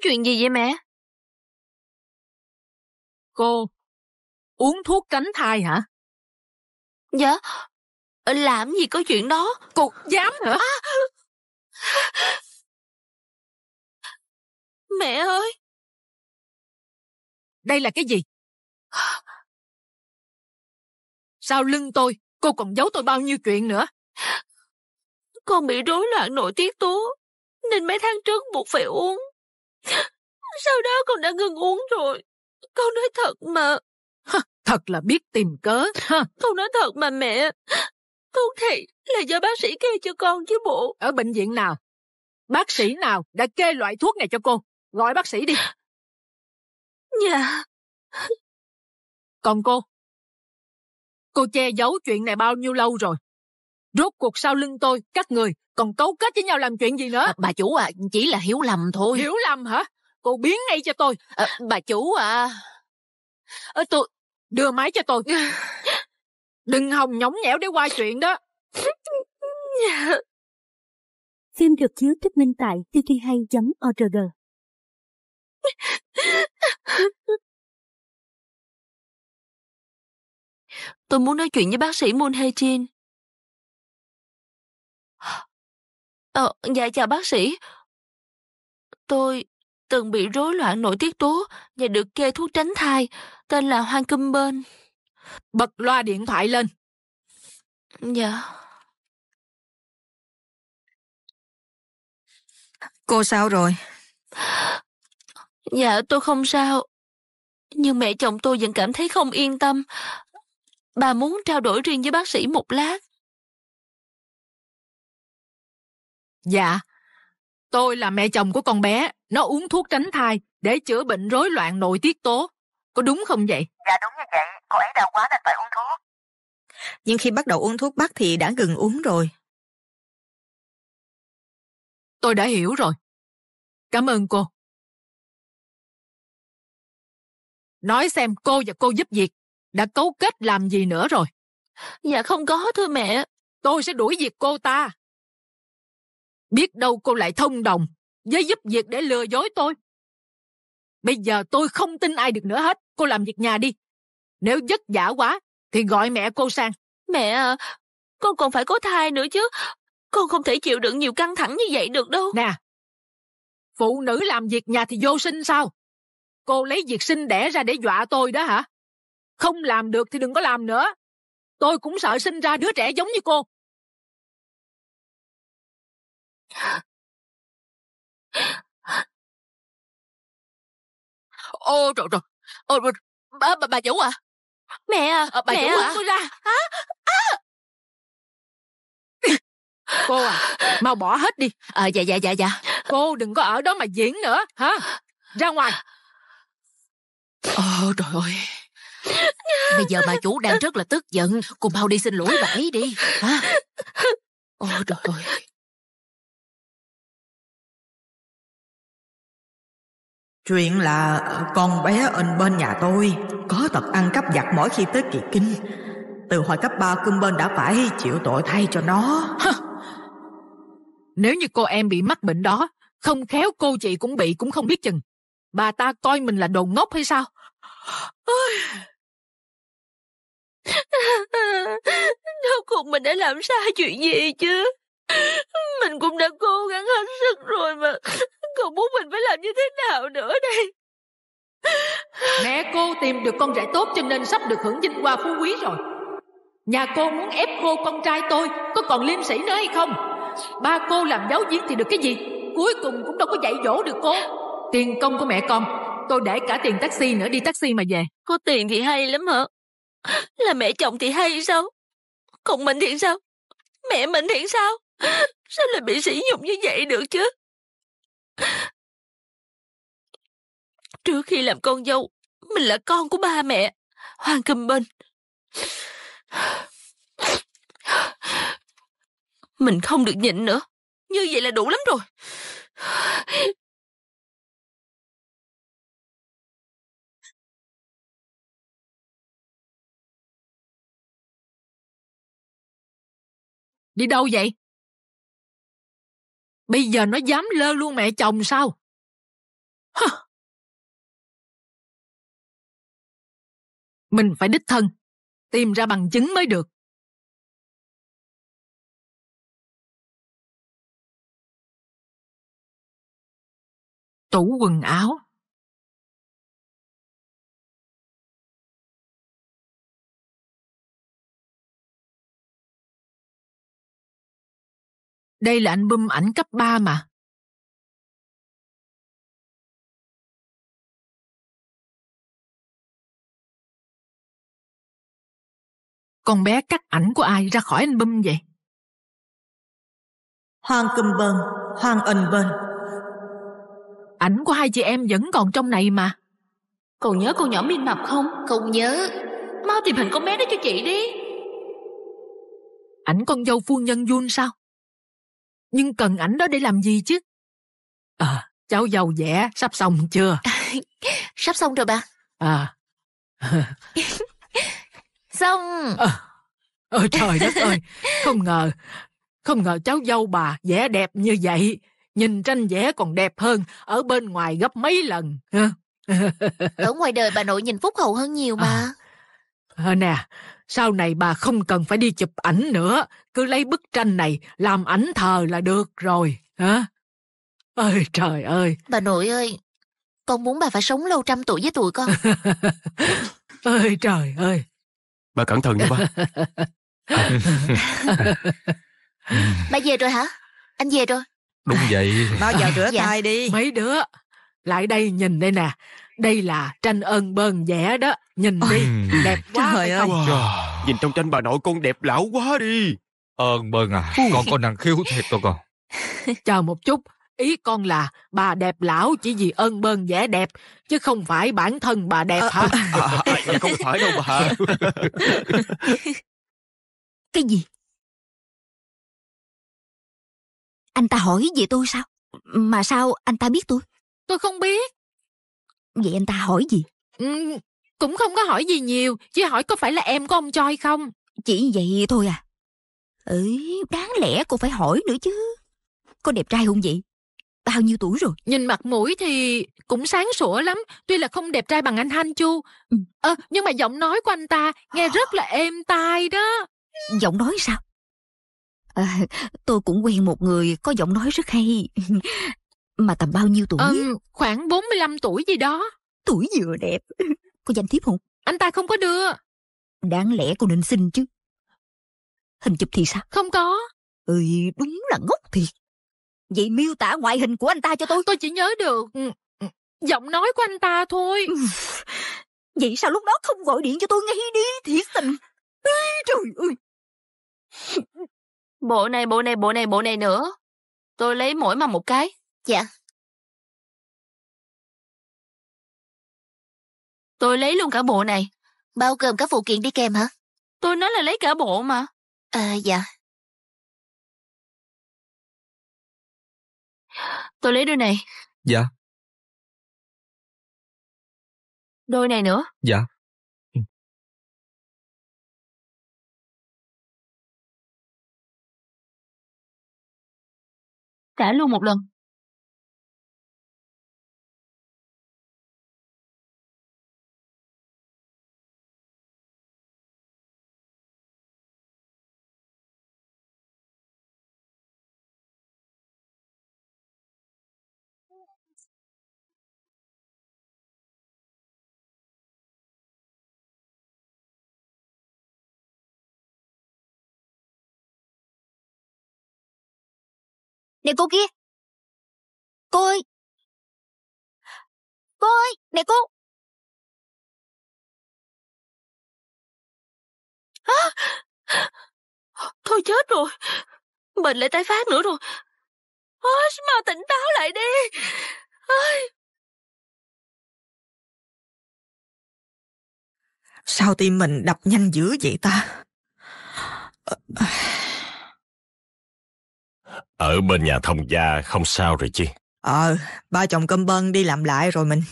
Chuyện gì vậy mẹ? Cô, uống thuốc tránh thai hả? Dạ, ờ, làm gì có chuyện đó. Cô dám hả? À. Mẹ ơi! Đây là cái gì? sao lưng tôi, cô còn giấu tôi bao nhiêu chuyện nữa? Con bị rối loạn nội tiết tố, nên mấy tháng trước buộc phải uống sau đó con đã ngừng uống rồi. Con nói thật mà. thật là biết tìm cớ. Con nói thật mà mẹ. Thuốc thị là do bác sĩ kê cho con chứ bộ. Ở bệnh viện nào? Bác sĩ nào đã kê loại thuốc này cho cô? Gọi bác sĩ đi. Dạ. Còn cô? Cô che giấu chuyện này bao nhiêu lâu rồi? Rốt cuộc sau lưng tôi, các người còn cấu kết với nhau làm chuyện gì nữa? À, bà chủ à, chỉ là hiểu lầm thôi. Hiểu lầm hả? Cô biến ngay cho tôi. À, bà chủ à... à tôi... Đưa máy cho tôi. Đừng hòng nhõng nhẽo để qua chuyện đó. Phim được chiếu thuyết minh tại tthayhay.org Tôi muốn nói chuyện với bác sĩ Moon Hae Jin. Ờ, dạ chào bác sĩ. Tôi từng bị rối loạn nội tiết tố và được kê thuốc tránh thai, tên là hoang cum bên. Bật loa điện thoại lên. Dạ. Cô sao rồi? Dạ, tôi không sao. Nhưng mẹ chồng tôi vẫn cảm thấy không yên tâm. Bà muốn trao đổi riêng với bác sĩ một lát. Dạ, tôi là mẹ chồng của con bé, nó uống thuốc tránh thai để chữa bệnh rối loạn nội tiết tố. Có đúng không vậy? Dạ đúng như vậy, cô ấy đau quá nên phải uống thuốc. Nhưng khi bắt đầu uống thuốc bắt thì đã ngừng uống rồi. Tôi đã hiểu rồi. Cảm ơn cô. Nói xem cô và cô giúp việc đã cấu kết làm gì nữa rồi. Dạ không có thưa mẹ. Tôi sẽ đuổi việc cô ta biết đâu cô lại thông đồng với giúp việc để lừa dối tôi bây giờ tôi không tin ai được nữa hết cô làm việc nhà đi nếu vất vả quá thì gọi mẹ cô sang mẹ à, con còn phải có thai nữa chứ con không thể chịu đựng nhiều căng thẳng như vậy được đâu nè phụ nữ làm việc nhà thì vô sinh sao cô lấy việc sinh đẻ ra để dọa tôi đó hả không làm được thì đừng có làm nữa tôi cũng sợ sinh ra đứa trẻ giống như cô Ô trời trời, Ô, bà, bà, bà chủ à? Mẹ à, ờ, bà mẹ chủ à? tôi ra. À, à. Cô à, mau bỏ hết đi. À, dạ dạ dạ dạ. Cô đừng có ở đó mà diễn nữa, hả? Ra ngoài. Ô trời ơi. Bây giờ bà chủ đang rất là tức giận, cô mau đi xin lỗi bà ấy đi. Hả? Ô trời ơi. Chuyện là con bé ở bên nhà tôi có tật ăn cắp giặt mỗi khi tới kỳ kinh. Từ hồi cấp 3 cưng bên đã phải chịu tội thay cho nó. Nếu như cô em bị mắc bệnh đó, không khéo cô chị cũng bị cũng không biết chừng. Bà ta coi mình là đồ ngốc hay sao? Rốt cuộc mình đã làm sai chuyện gì chứ? Mình cũng đã cố gắng hết sức rồi mà Còn muốn mình phải làm như thế nào nữa đây Mẹ cô tìm được con rể tốt cho nên sắp được hưởng vinh hoa phú quý rồi Nhà cô muốn ép cô con trai tôi Có còn liêm sĩ nữa hay không Ba cô làm giáo viên thì được cái gì Cuối cùng cũng đâu có dạy dỗ được cô Tiền công của mẹ con Tôi để cả tiền taxi nữa đi taxi mà về Có tiền thì hay lắm hả Là mẹ chồng thì hay sao Còn mình thì sao Mẹ mình thì sao Sao lại bị sỉ nhục như vậy được chứ? Trước khi làm con dâu, mình là con của ba mẹ, Hoàng Kim Bình. Mình không được nhịn nữa. Như vậy là đủ lắm rồi. Đi đâu vậy? Bây giờ nó dám lơ luôn mẹ chồng sao? Hơ. Mình phải đích thân, tìm ra bằng chứng mới được. Tủ quần áo Đây là album ảnh cấp 3 mà. Con bé cắt ảnh của ai ra khỏi album vậy? Hoàng Cầm Bần, Hoàng Ẩn Bần. Ảnh của hai chị em vẫn còn trong này mà. Cậu nhớ cô nhỏ miên mập không? Không nhớ. Mau tìm hình con bé đó cho chị đi. Ảnh con dâu phu nhân Jun sao? nhưng cần ảnh đó để làm gì chứ? À, cháu giàu vẽ sắp xong chưa? À, sắp xong rồi bà. À. xong. À, ờ, ôi ờ, trời đất ơi, không ngờ, không ngờ cháu dâu bà vẽ đẹp như vậy. Nhìn tranh vẽ còn đẹp hơn ở bên ngoài gấp mấy lần. ở ngoài đời bà nội nhìn phúc hậu hơn nhiều mà. À, à nè, sau này bà không cần phải đi chụp ảnh nữa cứ lấy bức tranh này làm ảnh thờ là được rồi hả Ôi trời ơi bà nội ơi con muốn bà phải sống lâu trăm tuổi với tụi con Ôi trời ơi bà cẩn thận nha ba bà về rồi hả anh về rồi đúng vậy bao giờ rửa dạ. tay đi mấy đứa lại đây nhìn đây nè đây là tranh ơn bơn vẽ đó nhìn đi đẹp quá trời ơi wow. nhìn trong tranh bà nội con đẹp lão quá đi ơn bơn à con có năng khiếu thiệt tôi con chờ một chút ý con là bà đẹp lão chỉ vì ơn bơn vẽ đẹp chứ không phải bản thân bà đẹp à, hả à, à, à không phải đâu bà cái gì anh ta hỏi về tôi sao mà sao anh ta biết tôi tôi không biết Vậy anh ta hỏi gì? Ừ, cũng không có hỏi gì nhiều, chỉ hỏi có phải là em của ông cho không. Chỉ vậy thôi à? Ừ, đáng lẽ cô phải hỏi nữa chứ. Có đẹp trai không vậy? Bao nhiêu tuổi rồi? Nhìn mặt mũi thì cũng sáng sủa lắm, tuy là không đẹp trai bằng anh Hanh Chu. ừ. à, nhưng mà giọng nói của anh ta nghe rất là êm tai đó. Giọng nói sao? À, tôi cũng quen một người có giọng nói rất hay mà tầm bao nhiêu tuổi? Ừ, khoảng 45 tuổi gì đó. Tuổi vừa đẹp. Có danh thiếp không? Anh ta không có đưa. Đáng lẽ cô nên xin chứ. Hình chụp thì sao? Không có. Ừ, đúng là ngốc thiệt. Vậy miêu tả ngoại hình của anh ta cho tôi. Tôi chỉ nhớ được ừ, ừ, giọng nói của anh ta thôi. Ừ. Vậy sao lúc đó không gọi điện cho tôi ngay đi, thiệt tình. Ê, trời ơi. Bộ này, bộ này, bộ này, bộ này nữa. Tôi lấy mỗi mà một cái. Dạ. Tôi lấy luôn cả bộ này. Bao gồm các phụ kiện đi kèm hả? Tôi nói là lấy cả bộ mà. À, dạ. Tôi lấy đôi này. Dạ. Đôi này nữa. Dạ. Ừ. Trả luôn một lần. nè cô kia! Cô ơi! Cô ơi! Này cô! À! Thôi chết rồi! Bệnh lại tái phát nữa rồi! À, mau tỉnh táo lại đi! À. Sao tim mình đập nhanh dữ vậy ta? Ờ, ở bên nhà thông gia không sao rồi chứ? Ờ, ba chồng cơm bân đi làm lại rồi mình.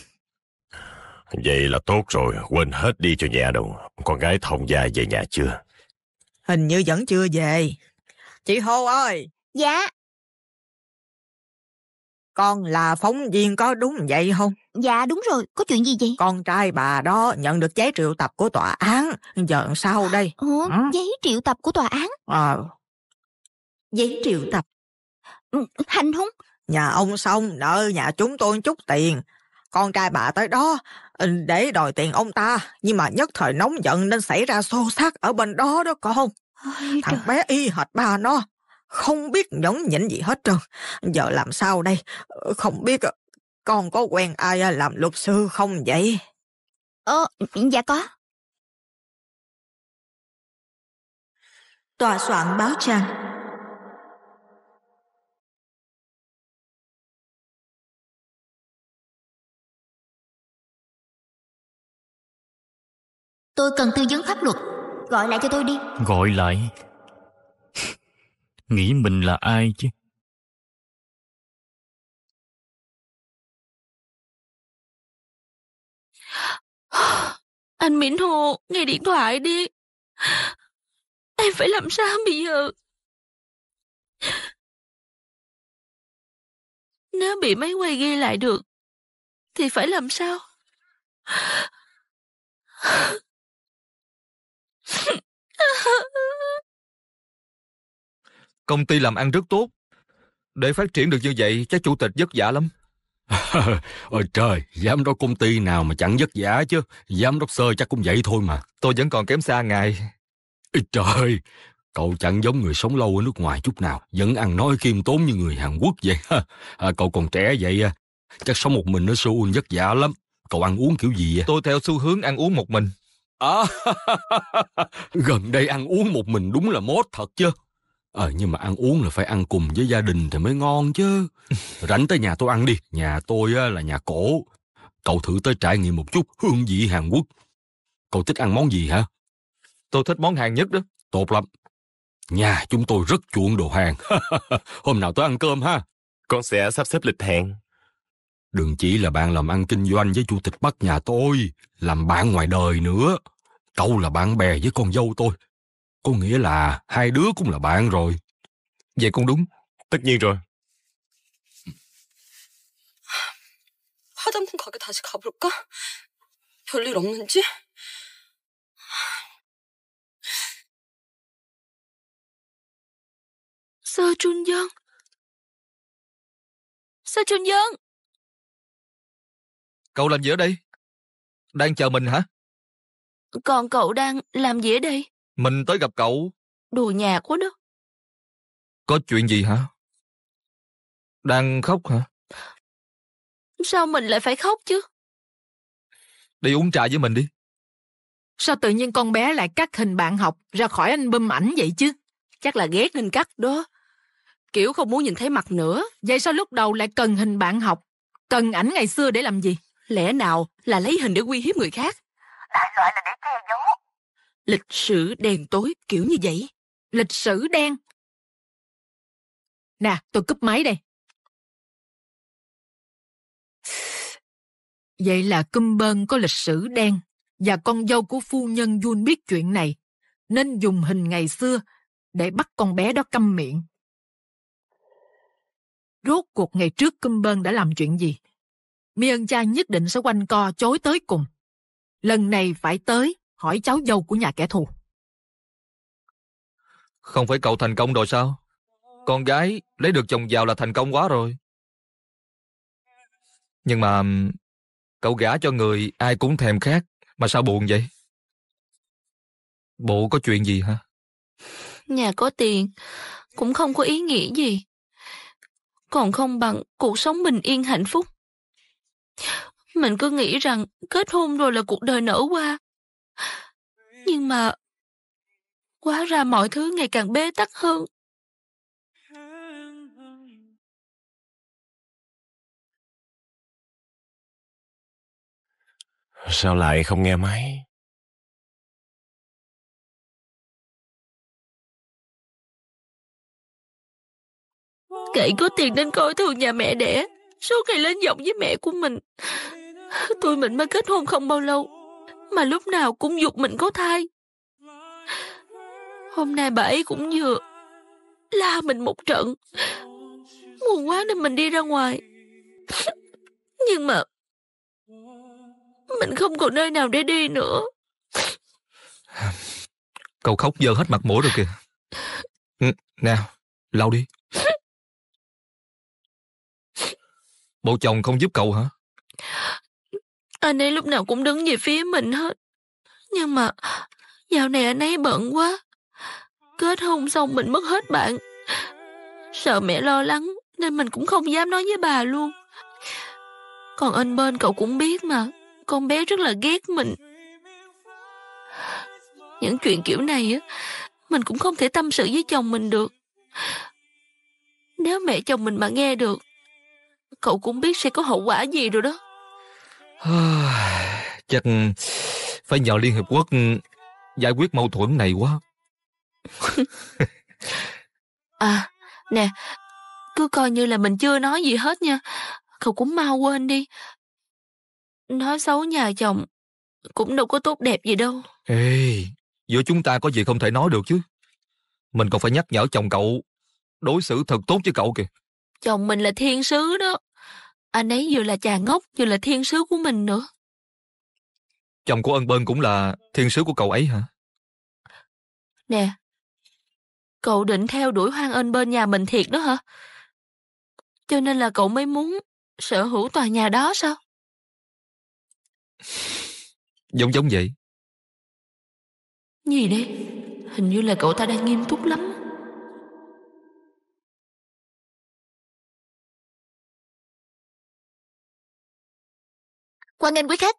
Vậy là tốt rồi, quên hết đi cho nhà đâu. Con gái thông gia về nhà chưa? Hình như vẫn chưa về. Chị Hô ơi! Dạ. Con là phóng viên có đúng vậy không? Dạ đúng rồi, có chuyện gì vậy? Con trai bà đó nhận được giấy triệu tập của tòa án. Giờ sao đây? Ủa, ừ? giấy triệu tập của tòa án? Ờ, giấy triệu tập. Ừ, hành hung. Nhà ông xong nợ nhà chúng tôi chút tiền. Con trai bà tới đó ừ, để đòi tiền ông ta. Nhưng mà nhất thời nóng giận nên xảy ra xô xát ở bên đó đó con. Ôi Thằng trời. bé y hệt ba nó. Không biết nhẫn nhịn gì hết trơn. Giờ làm sao đây? Không biết ờ, con có quen ai ờ, làm luật sư không vậy? Ờ, dạ có. Tòa soạn báo trang Tôi cần tư vấn pháp luật Gọi lại cho tôi đi Gọi lại Nghĩ mình là ai chứ Anh Minh Hồ Nghe điện thoại đi Em phải làm sao bây giờ Nếu bị máy quay ghi lại được Thì phải làm sao Công ty làm ăn rất tốt. Để phát triển được như vậy, chắc chủ tịch vất vả lắm. Ôi trời, giám đốc công ty nào mà chẳng vất vả chứ. Giám đốc sơ chắc cũng vậy thôi mà. Tôi vẫn còn kém xa ngài. Ê trời, cậu chẳng giống người sống lâu ở nước ngoài chút nào. Vẫn ăn nói khiêm tốn như người Hàn Quốc vậy. À, cậu còn trẻ vậy, à. chắc sống một mình ở Seoul vất vả lắm. Cậu ăn uống kiểu gì vậy? Tôi theo xu hướng ăn uống một mình. À, gần đây ăn uống một mình đúng là mốt thật chứ. Ờ, à, nhưng mà ăn uống là phải ăn cùng với gia đình thì mới ngon chứ. Rảnh tới nhà tôi ăn đi. Nhà tôi á, là nhà cổ. Cậu thử tới trải nghiệm một chút hương vị Hàn Quốc. Cậu thích ăn món gì hả? Tôi thích món hàng nhất đó. Tốt lắm. Nhà chúng tôi rất chuộng đồ hàng. Hôm nào tới ăn cơm ha. Con sẽ sắp xếp lịch hẹn. Đừng chỉ là bạn làm ăn kinh doanh với chủ tịch Bắc nhà tôi, làm bạn ngoài đời nữa. Cậu là bạn bè với con dâu tôi. Có nghĩa là hai đứa cũng là bạn rồi. Vậy cũng đúng, tất nhiên rồi. 화장품 가게 다시 가볼까? 별일 없는지? Sơ Trung Dân Sơ Trung Dân Cậu làm gì ở đây? Đang chờ mình hả? Còn cậu đang làm gì ở đây? Mình tới gặp cậu. Đùa nhà quá đó. Có chuyện gì hả? Đang khóc hả? Sao mình lại phải khóc chứ? Đi uống trà với mình đi. Sao tự nhiên con bé lại cắt hình bạn học ra khỏi anh album ảnh vậy chứ? Chắc là ghét nên cắt đó. Kiểu không muốn nhìn thấy mặt nữa. Vậy sao lúc đầu lại cần hình bạn học? Cần ảnh ngày xưa để làm gì? lẽ nào là lấy hình để uy hiếp người khác? Đại loại là để che giấu. Lịch sử đen tối kiểu như vậy. Lịch sử đen. Nè, tôi cúp máy đây. Vậy là Cung Bơn có lịch sử đen và con dâu của phu nhân Jun biết chuyện này nên dùng hình ngày xưa để bắt con bé đó câm miệng. Rốt cuộc ngày trước Cung Bơn đã làm chuyện gì? miên ân cha nhất định sẽ quanh co chối tới cùng. Lần này phải tới hỏi cháu dâu của nhà kẻ thù. Không phải cậu thành công rồi sao? Con gái lấy được chồng giàu là thành công quá rồi. Nhưng mà cậu gả cho người ai cũng thèm khác mà sao buồn vậy? Bộ có chuyện gì hả? Nhà có tiền cũng không có ý nghĩa gì. Còn không bằng cuộc sống bình yên hạnh phúc mình cứ nghĩ rằng kết hôn rồi là cuộc đời nở qua. Nhưng mà... Quá ra mọi thứ ngày càng bế tắc hơn. Sao lại không nghe máy? Kệ có tiền nên coi thường nhà mẹ đẻ Suốt ngày lên giọng với mẹ của mình tôi mình mới kết hôn không bao lâu Mà lúc nào cũng dục mình có thai Hôm nay bà ấy cũng vừa La mình một trận Buồn quá nên mình đi ra ngoài Nhưng mà Mình không còn nơi nào để đi nữa Cậu khóc dơ hết mặt mũi rồi kìa ừ, nè Lau đi Bộ chồng không giúp cậu hả anh ấy lúc nào cũng đứng về phía mình hết. Nhưng mà dạo này anh ấy bận quá. Kết hôn xong mình mất hết bạn. Sợ mẹ lo lắng nên mình cũng không dám nói với bà luôn. Còn anh bên cậu cũng biết mà, con bé rất là ghét mình. Những chuyện kiểu này á, mình cũng không thể tâm sự với chồng mình được. Nếu mẹ chồng mình mà nghe được, cậu cũng biết sẽ có hậu quả gì rồi đó. Chắc phải nhờ Liên Hiệp Quốc ừ, giải quyết mâu thuẫn này quá. à, nè, cứ coi như là mình chưa nói gì hết nha. Cậu cũng mau quên đi. Nói xấu nhà chồng cũng đâu có tốt đẹp gì đâu. Ê, giữa chúng ta có gì không thể nói được chứ. Mình còn phải nhắc nhở chồng cậu đối xử thật tốt với cậu kìa. Chồng mình là thiên sứ đó. Anh ấy vừa là chàng ngốc vừa là thiên sứ của mình nữa. Chồng của ân bơn cũng là thiên sứ của cậu ấy hả? Nè, cậu định theo đuổi hoang ân bên nhà mình thiệt đó hả? Cho nên là cậu mới muốn sở hữu tòa nhà đó sao? Giống giống vậy. Gì đấy? Hình như là cậu ta đang nghiêm túc lắm. Hoan nghênh quý khách!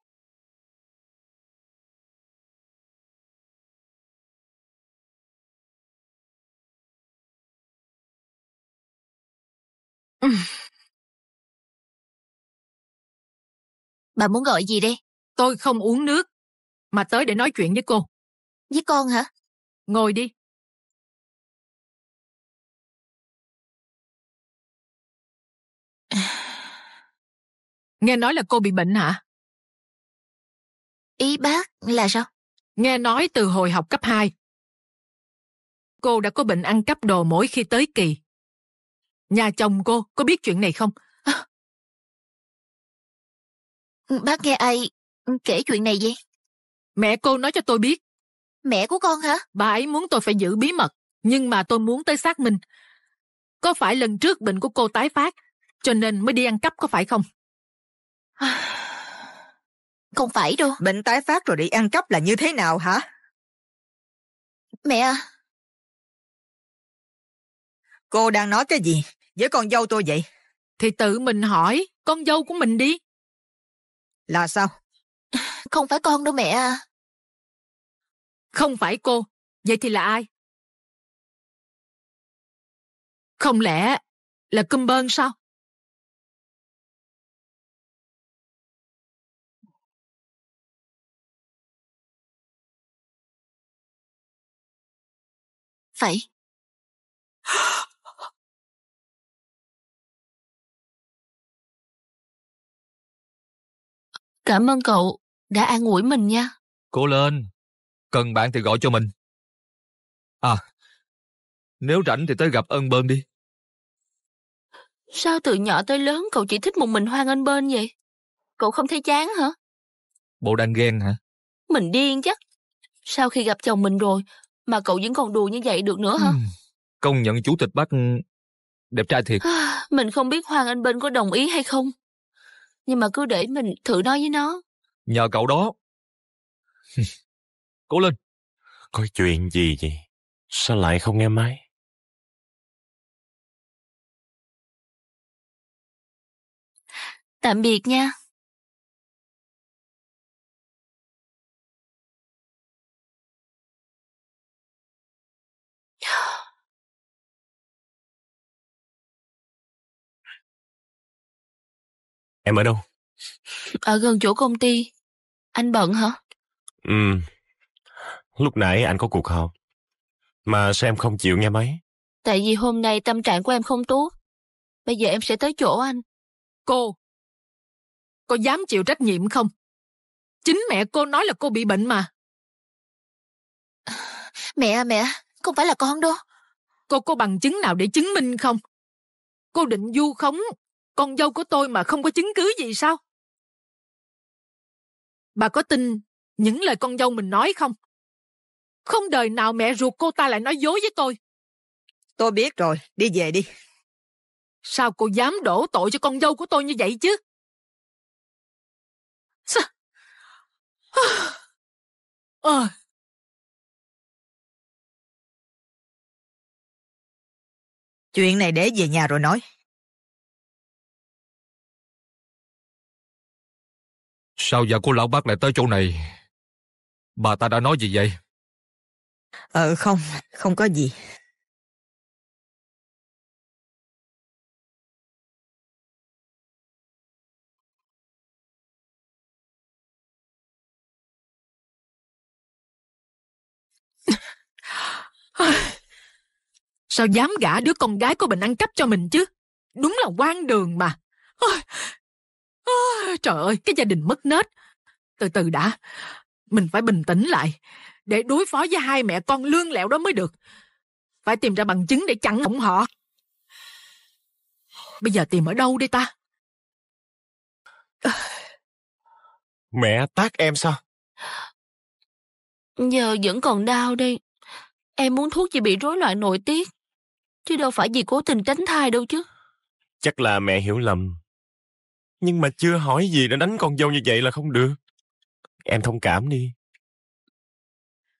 Bà muốn gọi gì đây? Tôi không uống nước, mà tới để nói chuyện với cô. Với con hả? Ngồi đi. Nghe nói là cô bị bệnh hả? Ý bác là sao? Nghe nói từ hồi học cấp 2. Cô đã có bệnh ăn cắp đồ mỗi khi tới kỳ. Nhà chồng cô có biết chuyện này không? Ừ, bác nghe ai kể chuyện này vậy? Mẹ cô nói cho tôi biết. Mẹ của con hả? Bà ấy muốn tôi phải giữ bí mật, nhưng mà tôi muốn tới xác minh. Có phải lần trước bệnh của cô tái phát, cho nên mới đi ăn cắp có phải không? À. Không phải đâu. Bệnh tái phát rồi đi ăn cắp là như thế nào hả? Mẹ à. Cô đang nói cái gì với con dâu tôi vậy? Thì tự mình hỏi con dâu của mình đi. Là sao? Không phải con đâu mẹ à. Không phải cô. Vậy thì là ai? Không lẽ là cơm bơn sao? vậy? Cảm ơn cậu đã an ủi mình nha. Cố lên, cần bạn thì gọi cho mình. À, nếu rảnh thì tới gặp ân bơn đi. Sao từ nhỏ tới lớn cậu chỉ thích một mình hoang ân bơn vậy? Cậu không thấy chán hả? Bộ đang ghen hả? Mình điên chắc. Sau khi gặp chồng mình rồi, mà cậu vẫn còn đùa như vậy được nữa hả? Ừ. Công nhận chủ tịch bác đẹp trai thiệt. Mình không biết Hoàng Anh Bên có đồng ý hay không. Nhưng mà cứ để mình thử nói với nó. Nhờ cậu đó. Cố lên. Có chuyện gì vậy? Sao lại không nghe máy? Tạm biệt nha. Em ở đâu? Ở ờ, gần chỗ công ty. Anh bận hả? Ừ. Lúc nãy anh có cuộc họp. Mà sao em không chịu nghe máy? Tại vì hôm nay tâm trạng của em không tốt. Bây giờ em sẽ tới chỗ anh. Cô, cô dám chịu trách nhiệm không? Chính mẹ cô nói là cô bị bệnh mà. Mẹ, à, mẹ, à, không phải là con đâu. Cô có bằng chứng nào để chứng minh không? Cô định du khống con dâu của tôi mà không có chứng cứ gì sao? Bà có tin những lời con dâu mình nói không? Không đời nào mẹ ruột cô ta lại nói dối với tôi. Tôi biết rồi, đi về đi. Sao cô dám đổ tội cho con dâu của tôi như vậy chứ? Sao? À. Chuyện này để về nhà rồi nói. Sao giờ cô lão bác lại tới chỗ này? Bà ta đã nói gì vậy? Ờ không, không có gì. Sao dám gả đứa con gái của mình ăn cắp cho mình chứ? Đúng là quan đường mà. Trời ơi, cái gia đình mất nết. Từ từ đã, mình phải bình tĩnh lại để đối phó với hai mẹ con lương lẹo đó mới được. Phải tìm ra bằng chứng để chặn ổng họ. Bây giờ tìm ở đâu đây ta? Mẹ tác em sao? Giờ vẫn còn đau đây. Em muốn thuốc chỉ bị rối loạn nội tiết. Chứ đâu phải vì cố tình tránh thai đâu chứ. Chắc là mẹ hiểu lầm nhưng mà chưa hỏi gì đã đánh con dâu như vậy là không được. Em thông cảm đi.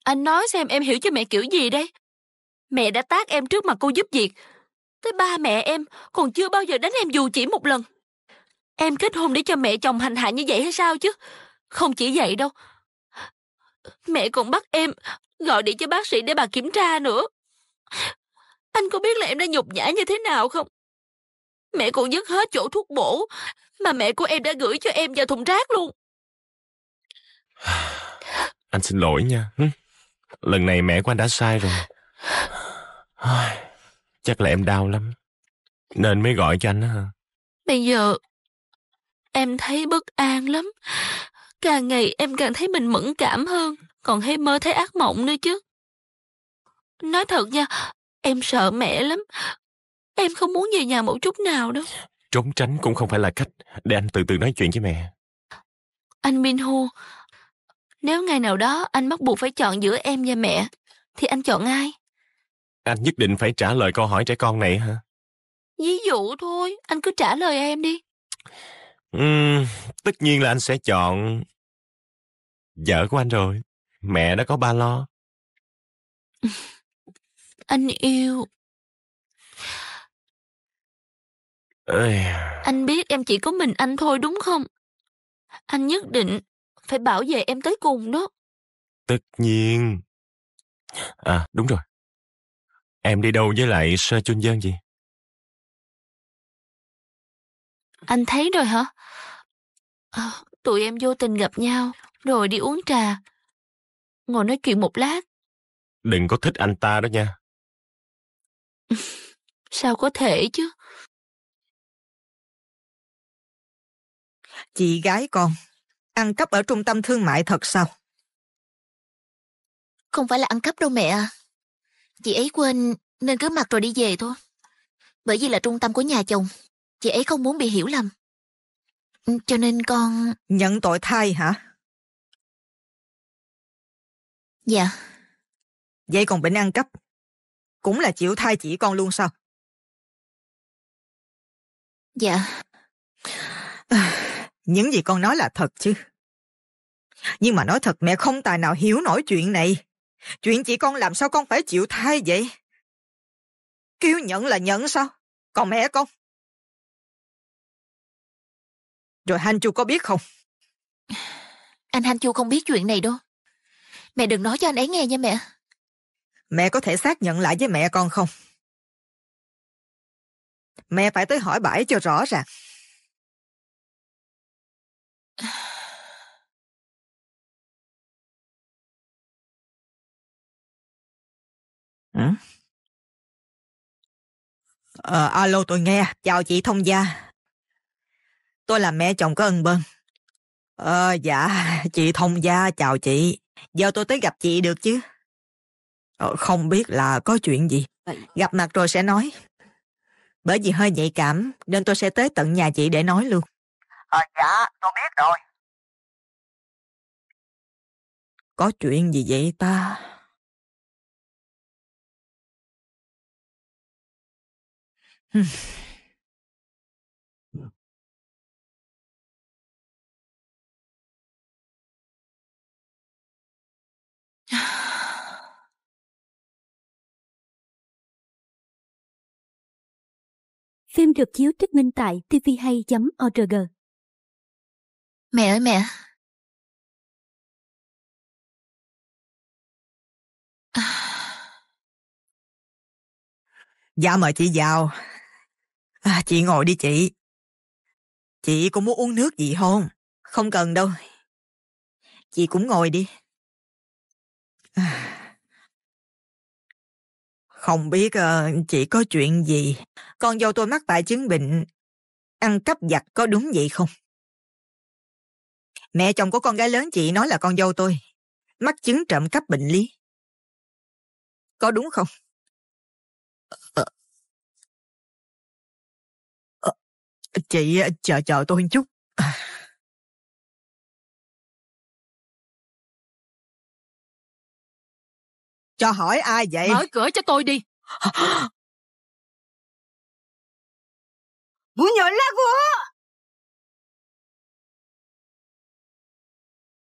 Anh nói xem em hiểu cho mẹ kiểu gì đây. Mẹ đã tác em trước mặt cô giúp việc. Tới ba mẹ em còn chưa bao giờ đánh em dù chỉ một lần. Em kết hôn để cho mẹ chồng hành hạ như vậy hay sao chứ? Không chỉ vậy đâu. Mẹ còn bắt em gọi điện cho bác sĩ để bà kiểm tra nữa. Anh có biết là em đã nhục nhã như thế nào không? Mẹ còn dứt hết chỗ thuốc bổ, mà mẹ của em đã gửi cho em vào thùng rác luôn. Anh xin lỗi nha. Lần này mẹ của anh đã sai rồi. Chắc là em đau lắm. Nên mới gọi cho anh đó hả? Bây giờ em thấy bất an lắm. Càng ngày em càng thấy mình mẫn cảm hơn. Còn hay mơ thấy ác mộng nữa chứ. Nói thật nha, em sợ mẹ lắm. Em không muốn về nhà một chút nào đâu. Trốn tránh cũng không phải là cách để anh từ từ nói chuyện với mẹ. Anh Minh Hu, nếu ngày nào đó anh bắt buộc phải chọn giữa em và mẹ, thì anh chọn ai? Anh nhất định phải trả lời câu hỏi trẻ con này hả? Ví dụ thôi, anh cứ trả lời em đi. Uhm, tất nhiên là anh sẽ chọn vợ của anh rồi. Mẹ đã có ba lo. anh yêu Ê... Anh biết em chỉ có mình anh thôi đúng không? Anh nhất định phải bảo vệ em tới cùng đó. Tất nhiên. À, đúng rồi. Em đi đâu với lại Sa Chun Giang gì? Anh thấy rồi hả? À, tụi em vô tình gặp nhau, rồi đi uống trà. Ngồi nói chuyện một lát. Đừng có thích anh ta đó nha. Sao có thể chứ? Chị gái con, ăn cắp ở trung tâm thương mại thật sao? Không phải là ăn cắp đâu mẹ à. Chị ấy quên nên cứ mặc rồi đi về thôi. Bởi vì là trung tâm của nhà chồng, chị ấy không muốn bị hiểu lầm. Ừ, cho nên con... Nhận tội thay hả? Dạ. Vậy còn bệnh ăn cắp, cũng là chịu thay chỉ con luôn sao? Dạ. Những gì con nói là thật chứ. Nhưng mà nói thật mẹ không tài nào hiểu nổi chuyện này. Chuyện chị con làm sao con phải chịu thai vậy? Kêu nhận là nhận sao? Còn mẹ con? Rồi Han Chu có biết không? Anh Hanh Chu không biết chuyện này đâu. Mẹ đừng nói cho anh ấy nghe nha mẹ. Mẹ có thể xác nhận lại với mẹ con không? Mẹ phải tới hỏi bãi cho rõ ràng. Ờ, alo tôi nghe, chào chị thông gia. Tôi là mẹ chồng của ân bân. Ờ, dạ, chị thông gia chào chị. Giờ tôi tới gặp chị được chứ? Ờ, không biết là có chuyện gì. Gặp mặt rồi sẽ nói. Bởi vì hơi nhạy cảm nên tôi sẽ tới tận nhà chị để nói luôn. Ờ, dạ, tôi biết rồi. Có chuyện gì vậy ta? Phim được chiếu thuyết minh tại tvhay.org. Mẹ ơi mẹ. Dạ mời chị vào. À, chị ngồi đi chị. Chị có muốn uống nước gì không? Không cần đâu. Chị cũng ngồi đi. không biết uh, chị có chuyện gì. Con dâu tôi mắc phải chứng bệnh ăn cắp giặt có đúng vậy không? Mẹ chồng của con gái lớn chị nói là con dâu tôi mắc chứng trộm cắp bệnh lý. Có đúng không? Ờ, ờ, Chị ờ, chờ chờ tôi một chút. Cho hỏi ai vậy? Mở cửa cho tôi đi. Muốn nhỏ là của.